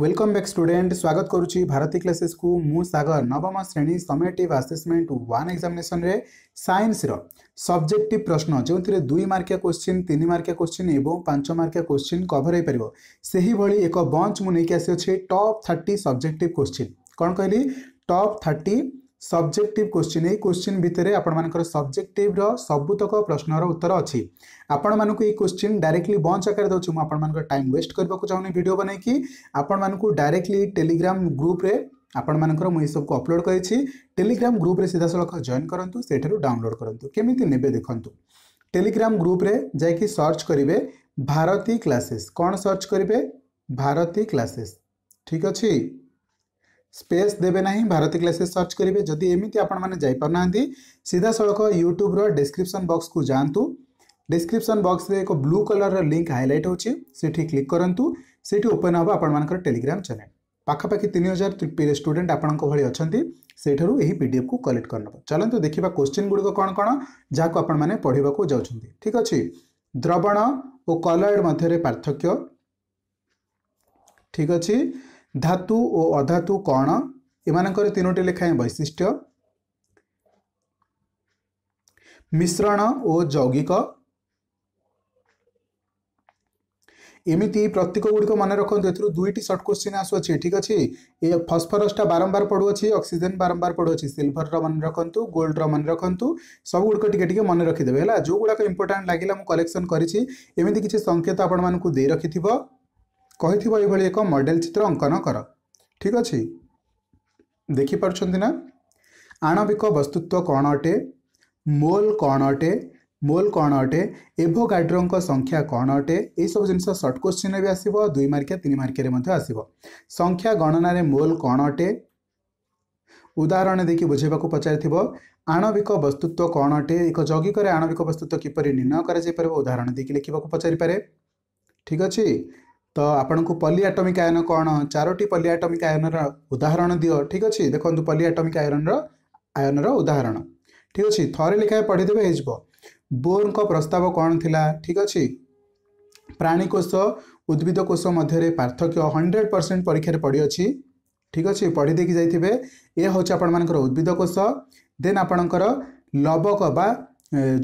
welcome back student स्वागत करुच्ची Bharti classes को मु सागर नवम श्रेणी summative assessment one examination science subject प्रश्न जो थे दुई मार्किया क्वेश्चन तीन मार्किया क्वेश्चन और पांच मार्किया क्वेश्चन कभर हो पार से ही भाई एक बंच मुझे आसी अच्छे टप थर्टी सब्जेक्ट क्वेश्चन कौन कहली टप थर्टी ସବଜେକ୍ଟିଭ୍ କୋଶ୍ଚିନ୍ ଏଇ କୋଶ୍ଚିନ୍ ଭିତରେ ଆପଣମାନଙ୍କର ସବଜେକ୍ଟିଭ୍ର ସବୁତକ ପ୍ରଶ୍ନର ଉତ୍ତର ଅଛି ଆପଣମାନଙ୍କୁ ଏଇ କୋଶ୍ଚିନ୍ ଡାଇରେକ୍ଟଲି ବଞ୍ଚ ଆକାରରେ ଦେଉଛି ମୁଁ ଆପଣମାନଙ୍କର ଟାଇମ୍ ୱେଷ୍ଟ କରିବାକୁ ଚାହୁଁନି ଭିଡ଼ିଓ ବନାଇକି ଆପଣମାନଙ୍କୁ ଡାଇରେକ୍ଟଲି ଟେଲିଗ୍ରାମ୍ ଗ୍ରୁପ୍ରେ ଆପଣମାନଙ୍କର ମୁଁ ଏସବୁକୁ ଅପଲୋଡ଼ କରିଛି ଟେଲିଗ୍ରାମ୍ ଗ୍ରୁପ୍ରେ ସିଧାସଳଖ ଜଏନ୍ କରନ୍ତୁ ସେଠାରୁ ଡାଉନଲୋଡ଼୍ କରନ୍ତୁ କେମିତି ନେବେ ଦେଖନ୍ତୁ ଟେଲିଗ୍ରାମ୍ ଗ୍ରୁପ୍ରେ ଯାଇକି ସର୍ଚ୍ଚ କରିବେ ଭାରତୀ କ୍ଲାସେସ୍ କ'ଣ ସର୍ଚ୍ଚ କରିବେ ଭାରତୀ କ୍ଲାସେସ୍ ଠିକ୍ ଅଛି स्पेस देवे ना भारती क्लासेस सर्च करेंगे जदि एम आपार ना सीधा सड़क यूट्यूब्र डिस्क्रिपन बक्स को जातु डिस्क्रिपन बक्स में एक ब्लू कलर लिंक हाइलाइट होती क्लिक करूँ से ओपन हे आपर टेलीग्राम चैनल पाखापाखी तीन हजार स्टूडे आपंक अच्छा से पी को कलेक्ट करनेब चलो देखा क्वेश्चन गुड़क कौन कौन जहाँ को आपने पढ़ाक ठीक अच्छे द्रवण और कलर मध्य पार्थक्य ठीक अच्छे ଧାତୁ ଓ ଅଧାତୁ କ'ଣ ଏମାନଙ୍କର ତିନୋଟି ଲେଖାଏଁ ବୈଶିଷ୍ଟ୍ୟ ମିଶ୍ରଣ ଓ ଯୌଗିକ ଏମିତି ପ୍ରତୀକ ଗୁଡ଼ିକ ମନେ ରଖନ୍ତୁ ଏଥିରୁ ଦୁଇଟି ସର୍ଟ କ୍ୱେଶ୍ଚିନ୍ ଆସୁଅଛି ଠିକ୍ ଅଛି ଏ ଫସ୍ଫରସ୍ଟା ବାରମ୍ବାର ପଡ଼ୁଅଛି ଅକ୍ସିଜେନ୍ ବାରମ୍ବାର ପଡ଼ୁଅଛି ସିଲଭରର ମନେ ରଖନ୍ତୁ ଗୋଲ୍ଡର ମନେ ରଖନ୍ତୁ ସବୁ ଗୁଡିକ ଟିକେ ଟିକେ ମନେ ରଖିଦେବେ ହେଲା ଯେଉଁ ଗୁଡ଼ାକ ଇମ୍ପୋର୍ଟାଣ୍ଟ ଲାଗିଲା ମୁଁ କଲେକ୍ସନ୍ କରିଛି ଏମିତି କିଛି ସଂକେତ ଆପଣମାନଙ୍କୁ ଦେଇ ରଖିଥିବ କହିଥିବ ଏଭଳି ଏକ ମଡ଼େଲ ଚିତ୍ର ଅଙ୍କନ କର ଠିକ୍ ଅଛି ଦେଖିପାରୁଛନ୍ତି ନା ଆଣବିକ ବସ୍ତୁତ୍ୱ କ'ଣ ଅଟେ ମୋଲ୍ କ'ଣ ଅଟେ ମୋଲ୍ କ'ଣ ଅଟେ ଏଭୋ ଗାଡ୍ରଙ୍କ ସଂଖ୍ୟା କ'ଣ ଅଟେ ଏହିସବୁ ଜିନିଷ ସର୍ଟ କୋଶ୍ଚିନ୍ରେ ବି ଆସିବ ଦୁଇ ମାର୍କିଆ ତିନି ମାର୍କିଆରେ ମଧ୍ୟ ଆସିବ ସଂଖ୍ୟା ଗଣନାରେ ମୋଲ୍ କ'ଣ ଅଟେ ଉଦାହରଣ ଦେଇକି ବୁଝାଇବାକୁ ପଚାରିଥିବ ଆଣବିକ ବସ୍ତୁତ୍ୱ କ'ଣ ଅଟେ ଏକ ଯୌଗିକରେ ଆଣବିକ ବସ୍ତୁତ୍ୱ କିପରି ନିର୍ଣ୍ଣୟ କରାଯାଇପାରିବ ଉଦାହରଣ ଦେଇକି ଲେଖିବାକୁ ପଚାରିପାରେ ଠିକ୍ ଅଛି ଆପଣଙ୍କୁ ପଲିଆଟମିକ ଆୟନ କ'ଣ ଚାରୋଟି ପଲିଆଟମିକ ଆୟନର ଉଦାହରଣ ଦିଅ ଠିକ୍ ଅଛି ଦେଖନ୍ତୁ ପଲିଆଟମିକ ଆୟନର ଆୟନର ଉଦାହରଣ ଠିକ୍ ଅଛି ଥରେ ଲେଖାଏ ପଢ଼ିଦେବେ ହେଇଯିବ ବୋର୍ଙ୍କ ପ୍ରସ୍ତାବ କ'ଣ ଥିଲା ଠିକ୍ ଅଛି ପ୍ରାଣୀକୋଷ ଉଦ୍ଭିଦ କୋଷ ମଧ୍ୟରେ ପାର୍ଥକ୍ୟ ହଣ୍ଡ୍ରେଡ଼ ପରସେଣ୍ଟ ପରୀକ୍ଷାରେ ପଡ଼ିଅଛି ଠିକ୍ ଅଛି ପଢ଼ି ଦେଇକି ଯାଇଥିବେ ଏ ହେଉଛି ଆପଣମାନଙ୍କର ଉଦ୍ଭିଦ କୋଷ ଦେନ୍ ଆପଣଙ୍କର ଲବକ ବା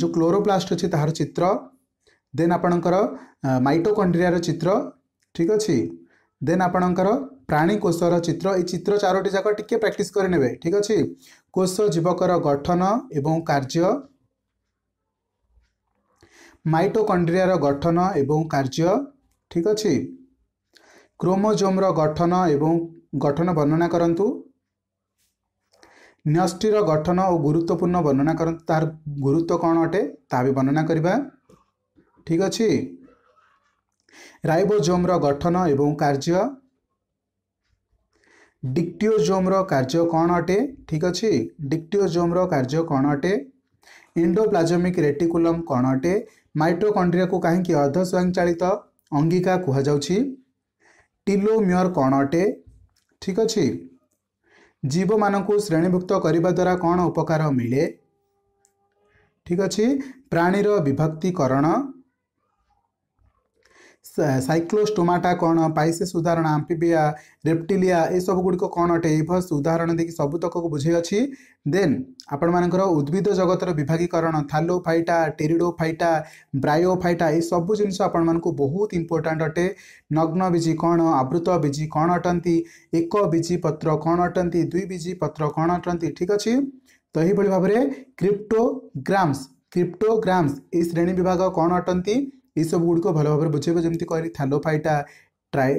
ଯେଉଁ କ୍ଲୋରୋପ୍ଲାଷ୍ଟ ଅଛି ତାହାର ଚିତ୍ର ଦେନ୍ ଆପଣଙ୍କର ମାଇଟୋକଣ୍ଡ୍ରିଆର ଚିତ୍ର ଠିକ୍ ଅଛି ଦେନ୍ ଆପଣଙ୍କର ପ୍ରାଣୀ କୋଷର ଚିତ୍ର ଏଇ ଚିତ୍ର ଚାରୋଟି ଯାକ ଟିକେ ପ୍ରାକ୍ଟିସ୍ କରିନେବେ ଠିକ୍ ଅଛି କୋଷ ଜୀବକର ଗଠନ ଏବଂ କାର୍ଯ୍ୟ ମାଇଟୋକଣ୍ଡ୍ରିଆର ଗଠନ ଏବଂ କାର୍ଯ୍ୟ ଠିକ୍ ଅଛି କ୍ରୋମୋଜୋମ୍ର ଗଠନ ଏବଂ ଗଠନ ବର୍ଣ୍ଣନା କରନ୍ତୁ ନ୍ୟଷ୍ଟିର ଗଠନ ଓ ଗୁରୁତ୍ୱପୂର୍ଣ୍ଣ ବର୍ଣ୍ଣନା କରନ୍ତୁ ତାହାର ଗୁରୁତ୍ୱ କ'ଣ ଅଟେ ତାହା ବି ବର୍ଣ୍ଣନା କରିବା ଠିକ୍ ଅଛି ରାଇବୋଜୋମ୍ର ଗଠନ ଏବଂ କାର୍ଯ୍ୟ ଡିକ୍ଟିଓଜୋମ୍ର କାର୍ଯ୍ୟ କ'ଣ ଅଟେ ଠିକ୍ ଅଛି ଡିକ୍ଟିଓଜୋମ୍ର କାର୍ଯ୍ୟ କ'ଣ ଅଟେ ଇଣ୍ଡୋପ୍ଲାଜମିକ ରେଟିକୁଲମ୍ କ'ଣ ଅଟେ ମାଇଟ୍ରୋକଣ୍ଡ୍ରିଆକୁ କାହିଁକି ଅର୍ଦ୍ଧସ୍ୱୟଂଚାଳିତ ଅଙ୍ଗିକା କୁହାଯାଉଛି ଟିଲୋମିଅର କ'ଣ ଅଟେ ଠିକ୍ ଅଛି ଜୀବମାନଙ୍କୁ ଶ୍ରେଣୀଭୁକ୍ତ କରିବା ଦ୍ୱାରା କ'ଣ ଉପକାର ମିଳେ ଠିକ୍ ଅଛି ପ୍ରାଣୀର ବିଭକ୍ତିକରଣ ସାଇକ୍ଲୋଷ୍ଟୋମାଟା କ'ଣ ପାଇସେସ୍ ଉଦାହରଣ ଆମ୍ପିବିଆ ରେପ୍ଟିଲିଆ ଏସବୁ ଗୁଡ଼ିକ କ'ଣ ଅଟେ ଏଭସ୍ ଉଦାହରଣ ଦେଇକି ସବୁ ତକକୁ ବୁଝେଇଅଛି ଦେନ୍ ଆପଣମାନଙ୍କର ଉଦ୍ଭିଦ ଜଗତର ବିଭାଗୀକରଣ ଥାଲୋଫାଇଟା ଟେରିଡୋଫାଇଟା ବ୍ରାୟୋଫାଇଟା ଏଇ ସବୁ ଜିନିଷ ଆପଣମାନଙ୍କୁ ବହୁତ ଇମ୍ପୋର୍ଟାଣ୍ଟ ଅଟେ ନଗ୍ନ ବୀଜି କ'ଣ ଆବୃତ ବୀଜି କ'ଣ ଅଟନ୍ତି ଏକ ବୀଜି ପତ୍ର କ'ଣ ଅଟନ୍ତି ଦୁଇ ବୀଜି ପତ୍ର କ'ଣ ଅଟନ୍ତି ଠିକ୍ ଅଛି ତ ଏହିଭଳି ଭାବରେ କ୍ରିପ୍ଟୋଗ୍ରାମ୍ସ କ୍ରିପ୍ଟୋଗ୍ରାମ୍ସ ଏଇ ଶ୍ରେଣୀ ବିଭାଗ କ'ଣ ଅଟନ୍ତି ଏସବୁ ଗୁଡ଼ିକ ଭଲ ଭାବରେ ବୁଝେଇବ ଯେମିତି କହିଲି ଥାଲୋଫାଇଟା ଟ୍ରାଇ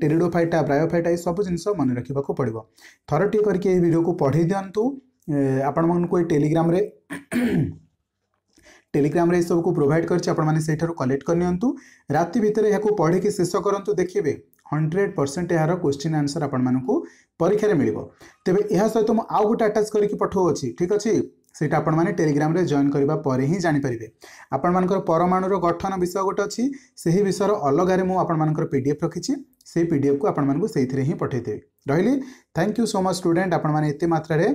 ଟେରିଡ଼ୋଫାଇଟା ବ୍ରାୟୋଫାଇଟା ଏସବୁ ଜିନିଷ ମନେ ରଖିବାକୁ ପଡ଼ିବ ଥରଟିଏ କରିକି ଏହି ଭିଡ଼ିଓକୁ ପଢ଼େଇ ଦିଅନ୍ତୁ ଆପଣମାନଙ୍କୁ ଏଇ ଟେଲିଗ୍ରାମରେ টেলিগ্রামে এসবু প্রোভাইড করছি আপনার সেইঠার কলেক্ট করে নিউ রাতে ভিতরে এখন পড়িকি শেষ করতু দেখবে হন্ড্রেড পরসেন্ট এর কোশ্চিন আনসর আপনার পরীক্ষার মিলব তেমনি এর সহ আউ গোটে আটাচ করি পঠাওছি ঠিক আছে ସେଇଟା ଆପଣମାନେ ଟେଲିଗ୍ରାମରେ ଜଏନ୍ କରିବା ପରେ ହିଁ ଜାଣିପାରିବେ ଆପଣମାନଙ୍କର ପରମାଣୁର ଗଠନ ବିଷୟ ଗୋଟେ ଅଛି ସେହି ବିଷୟର ଅଲଗାରେ ମୁଁ ଆପଣମାନଙ୍କର ପି ଡି ଏଫ୍ ରଖିଛି ସେହି ପି ଡି ଏଫ୍କୁ ଆପଣମାନଙ୍କୁ ସେଇଥିରେ ହିଁ ପଠାଇଦେବି ରହିଲି thank you so much student ଆପଣମାନେ ଏତେ ମାତ୍ରାରେ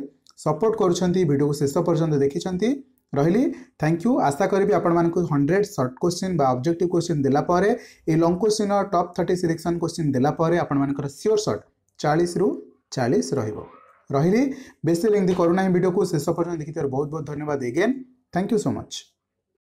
ସପୋର୍ଟ କରୁଛନ୍ତି ଭିଡ଼ିଓକୁ ଶେଷ ପର୍ଯ୍ୟନ୍ତ ଦେଖିଛନ୍ତି ରହିଲି ଥ୍ୟାଙ୍କ ୟୁ ଆଶା କରିବି ଆପଣମାନଙ୍କୁ ହଣ୍ଡ୍ରେଡ଼ ସର୍ଟ କୋଶ୍ଚିନ୍ ବା ଅବଜେକ୍ଟିଭ୍ କୋଶ୍ଚିନ୍ ଦେଲା ପରେ ଏଇ ଲଙ୍ଗ୍ କୋଶ୍ଚିନ୍ର ଟପ୍ ଥର୍ଟି ସିଲେକ୍ସନ୍ କୋଶ୍ଚିନ୍ ଦେଲା ପରେ ଆପଣମାନଙ୍କର ସିଓର୍ ସର୍ଟ ଚାଳିଶରୁ ଚାଳିଶ ରହିବ रही बेस लिंक दी करूना भिडियो को शेष पर्यटन देखिए तो बहुत बहुत धन्यवाद again thank you so much